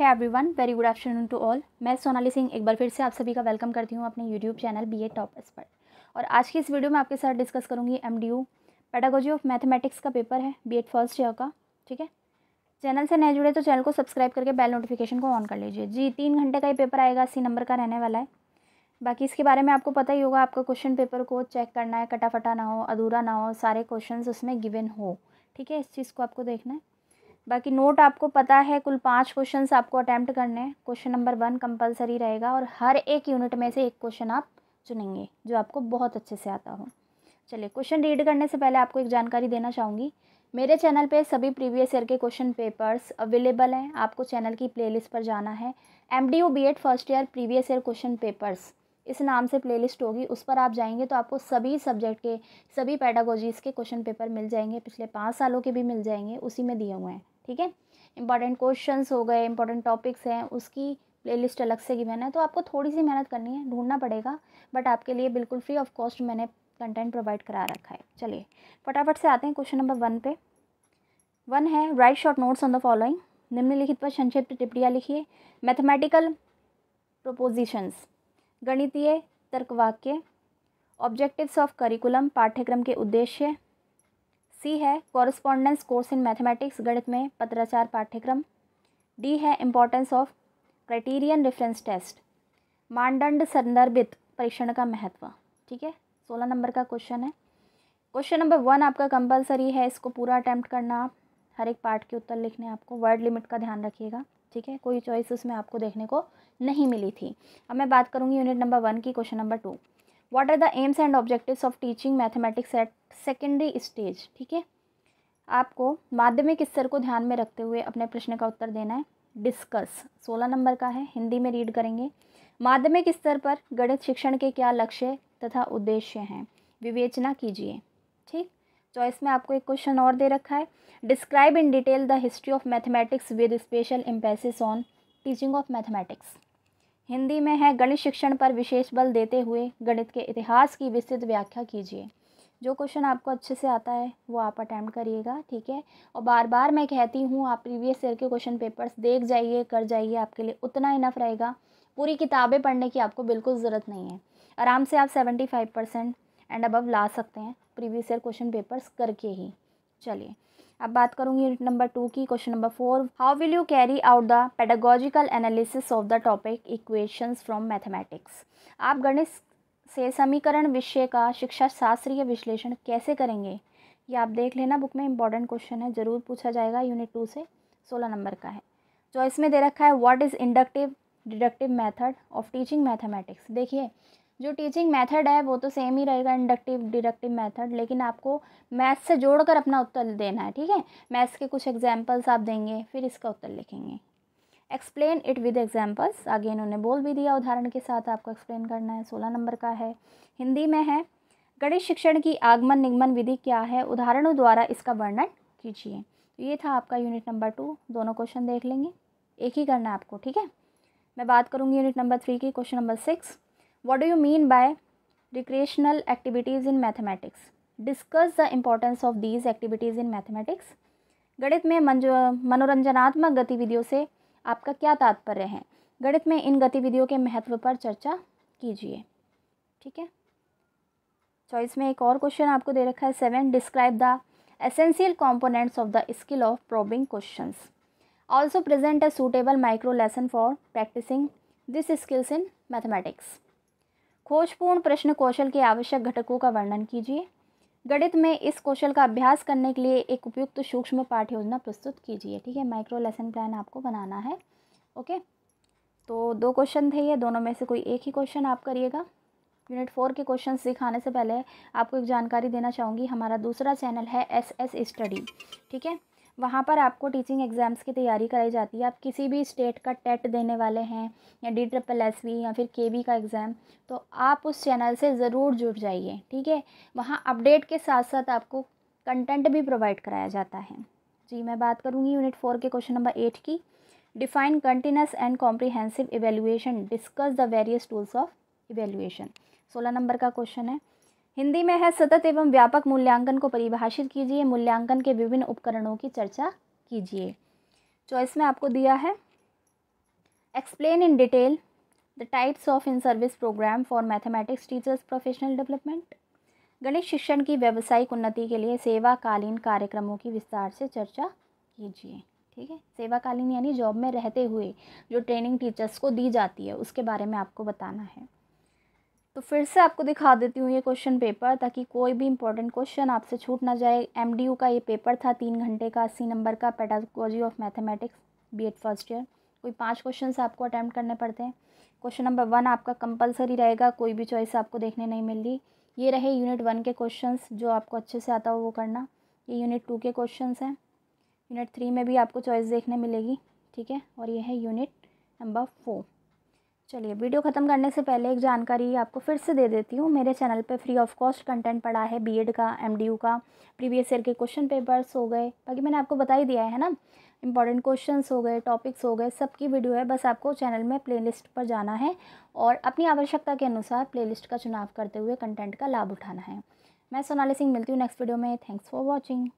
है everyone very good afternoon to all मैं सोनाली सिंह एक बार फिर से आप सभी का वेलकम करती हूँ अपने YouTube channel B A top expert और आज की इस वीडियो में आपके साथ डिस्कस करूँगी M D U pedagogy of mathematics का पेपर है बी एड फर्स्ट ईयर का ठीक है चैनल से नए जुड़े तो चैनल को सब्सक्राइब करके बेल नोटिफिकेशन को ऑन कर लीजिए जी तीन घंटे का ही पेपर आएगा अस्सी नंबर का रहने वाला है बाकी इसके बारे में आपको पता ही होगा आपका क्वेश्चन पेपर को चेक करना है कटाफटा ना हो अधूरा ना हो सारे क्वेश्चन उसमें गिवन हो ठीक है इस चीज़ को आपको देखना है बाकी नोट आपको पता है कुल पाँच क्वेश्चन आपको अटैम्प्ट करने हैं क्वेश्चन नंबर वन कंपलसरी रहेगा और हर एक यूनिट में से एक क्वेश्चन आप चुनेंगे जो आपको बहुत अच्छे से आता हो चलिए क्वेश्चन रीड करने से पहले आपको एक जानकारी देना चाहूँगी मेरे चैनल पे सभी प्रीवियस ईयर के क्वेश्चन पेपर्स अवेलेबल हैं आपको चैनल की प्ले पर जाना है M D U B Ed first year previous year question papers इस नाम से प्लेलिस्ट होगी उस पर आप जाएंगे तो आपको सभी सब्जेक्ट के सभी पैडागोजीज़ के क्वेश्चन पेपर मिल जाएंगे पिछले पाँच सालों के भी मिल जाएंगे उसी में दिए हुए हैं ठीक है इंपॉर्टेंट क्वेश्चन हो गए इंपॉर्टेंट टॉपिक्स हैं उसकी प्लेलिस्ट अलग से की मैंने तो आपको थोड़ी सी मेहनत करनी है ढूंढना पड़ेगा बट आपके लिए बिल्कुल फ्री ऑफ कॉस्ट मैंने कंटेंट प्रोवाइड करा रखा है चलिए फटाफट से आते हैं क्वेश्चन नंबर वन पे वन है write short notes on the following निम्नलिखित पर संक्षिप्त टिप्पणियाँ लिखिए मैथमेटिकल प्रोपोजिशंस गणितीय तर्कवाक्य ऑब्जेक्टिव्स ऑफ करिकुलम पाठ्यक्रम के उद्देश्य सी है कॉरस्पॉन्डेंस कोर्स इन मैथमेटिक्स गणित में पत्राचार पाठ्यक्रम डी है importance of criterion reference test मानदंड संदर्भित परीक्षण का महत्व ठीक है सोलह नंबर का क्वेश्चन है क्वेश्चन नंबर वन आपका कंपलसरी है इसको पूरा अटैम्प्ट करना आप हर एक पार्ट के उत्तर लिखने आपको वर्ड लिमिट का ध्यान रखिएगा ठीक है कोई चॉइस उसमें आपको देखने को नहीं मिली थी अब मैं बात करूँगी यूनिट नंबर वन की question number two what are the aims and objectives of teaching mathematics at secondary stage ठीक है आपको माध्यमिक स्तर को ध्यान में रखते हुए अपने प्रश्न का उत्तर देना है डिस्कस सोलह नंबर का है हिंदी में रीड करेंगे माध्यमिक स्तर पर गणित शिक्षण के क्या लक्ष्य तथा उद्देश्य हैं विवेचना कीजिए ठीक चॉइस तो में आपको एक क्वेश्चन और दे रखा है describe in detail the history of mathematics with special emphasis on teaching of mathematics Hindi में है गणित शिक्षण पर विशेष बल देते हुए गणित के इतिहास की विस्तृत व्याख्या कीजिए जो क्वेश्चन आपको अच्छे से आता है वो आप अटैम्प्ट करिएगा ठीक है और बार बार मैं कहती हूँ आप प्रीवियस ईयर के क्वेश्चन पेपर्स देख जाइए कर जाइए आपके लिए उतना इनफ रहेगा पूरी किताबें पढ़ने की आपको बिल्कुल ज़रूरत नहीं है आराम से आप seventy five percent and above ला सकते हैं प्रीवियस ईयर क्वेश्चन पेपर्स करके ही चलिए अब बात करूंगी यूनिट नंबर टू की question number four how will you carry out the pedagogical analysis of the topic equations from mathematics आप गणित से समीकरण विषय का शिक्षा शास्त्रीय विश्लेषण कैसे करेंगे ये आप देख लेना बुक में इंपॉर्टेंट क्वेश्चन है ज़रूर पूछा जाएगा यूनिट टू से सोलह नंबर का है जो इसमें दे रखा है what is inductive deductive method of teaching mathematics देखिए जो टीचिंग मेथड है वो तो सेम ही रहेगा इंडक्टिव डिडक्टिव मेथड लेकिन आपको मैथ्स से जोड़कर अपना उत्तर देना है ठीक है मैथ्स के कुछ एग्जांपल्स आप देंगे फिर इसका उत्तर लिखेंगे एक्सप्लेन इट विद एग्जाम्पल्स आगे इन्होंने बोल भी दिया उदाहरण के साथ आपको एक्सप्लेन करना है सोलह नंबर का है हिंदी में है गणित शिक्षण की आगमन निगमन विधि क्या है उदाहरणों द्वारा इसका वर्णन कीजिए तो ये था आपका यूनिट नंबर टू दोनों क्वेश्चन देख लेंगे एक ही करना है आपको ठीक है मैं बात करूँगी यूनिट नंबर थ्री की question number six what do you mean by recreational activities in mathematics discuss the importance of these activities in mathematics गणित में मनोरंजनात्मक गतिविधियों से आपका क्या तात्पर्य है गणित में इन गतिविधियों के महत्व पर चर्चा कीजिए ठीक है चॉइस में एक और क्वेश्चन आपको दे रखा है seven describe the essential components of the skill of probing question also present a suitable micro lesson for practicing this skills in mathematics खोजपूर्ण प्रश्न कौशल के आवश्यक घटकों का वर्णन कीजिए गणित में इस कौशल का अभ्यास करने के लिए एक उपयुक्त सूक्ष्म पाठ योजना प्रस्तुत कीजिए ठीक है माइक्रो लेसन प्लान आपको बनाना है ओके तो दो क्वेश्चन थे ये दोनों में से कोई एक ही क्वेश्चन आप करिएगा यूनिट फोर के क्वेश्चन सिखाने से पहले आपको एक जानकारी देना चाहूँगी हमारा दूसरा चैनल है एस एस स्टडी ठीक है वहाँ पर आपको टीचिंग एग्ज़ाम्स की तैयारी कराई जाती है आप किसी भी स्टेट का टेट देने वाले हैं या डी ट्रिपल एस वी या फिर के वी का एग्ज़ाम तो आप उस चैनल से ज़रूर जुड़ जाइए ठीक है वहाँ अपडेट के साथ साथ आपको कंटेंट भी प्रोवाइड कराया जाता है जी मैं बात करूँगी यूनिट फोर के क्वेश्चन नंबर एट की define continuous and comprehensive evaluation discuss the various tools of evaluation सोलह नंबर का क्वेश्चन है हिंदी में है सतत एवं व्यापक मूल्यांकन को परिभाषित कीजिए मूल्यांकन के विभिन्न उपकरणों की चर्चा कीजिए चॉइस में आपको दिया है explain in detail the types of in service program for mathematics teachers professional development गणित शिक्षण की व्यावसायिक उन्नति के लिए सेवाकालीन कार्यक्रमों की विस्तार से चर्चा कीजिए ठीक है सेवाकालीन यानी जॉब में रहते हुए जो ट्रेनिंग टीचर्स को दी जाती है उसके बारे में आपको बताना है तो फिर से आपको दिखा देती हूँ ये क्वेश्चन पेपर ताकि कोई भी इंपॉर्टेंट क्वेश्चन आपसे छूट ना जाए एम का ये पेपर था तीन घंटे का अस्सी नंबर का pedagogy of mathematics B Ed first year कोई पाँच क्वेश्चन आपको अटैम्प्ट करने पड़ते हैं क्वेश्चन नंबर वन आपका कंपलसरी रहेगा कोई भी चॉइस आपको देखने नहीं मिल रही ये रहे यूनिट वन के क्वेश्चन जो आपको अच्छे से आता हो वो करना ये यूनिट टू के क्वेश्चन हैं यूनिट थ्री में भी आपको चॉइस देखने मिलेगी ठीक है और ये है यूनिट नंबर फोर चलिए वीडियो ख़त्म करने से पहले एक जानकारी आपको फिर से दे देती हूँ मेरे चैनल पे फ्री ऑफ कॉस्ट कंटेंट पड़ा है बीएड का एमडीयू का प्रीवियस ईयर के क्वेश्चन पेपर्स हो गए बाकी मैंने आपको बता ही दिया है ना इंपॉर्टेंट क्वेश्चंस हो गए टॉपिक्स हो गए सबकी वीडियो है बस आपको चैनल में प्ले पर जाना है और अपनी आवश्यकता के अनुसार प्ले का चुनाव करते हुए कंटेंट का लाभ उठाना है मैं सोनाली सिंह मिलती हूँ नेक्स्ट वीडियो में थैंक्स फॉर वॉचिंग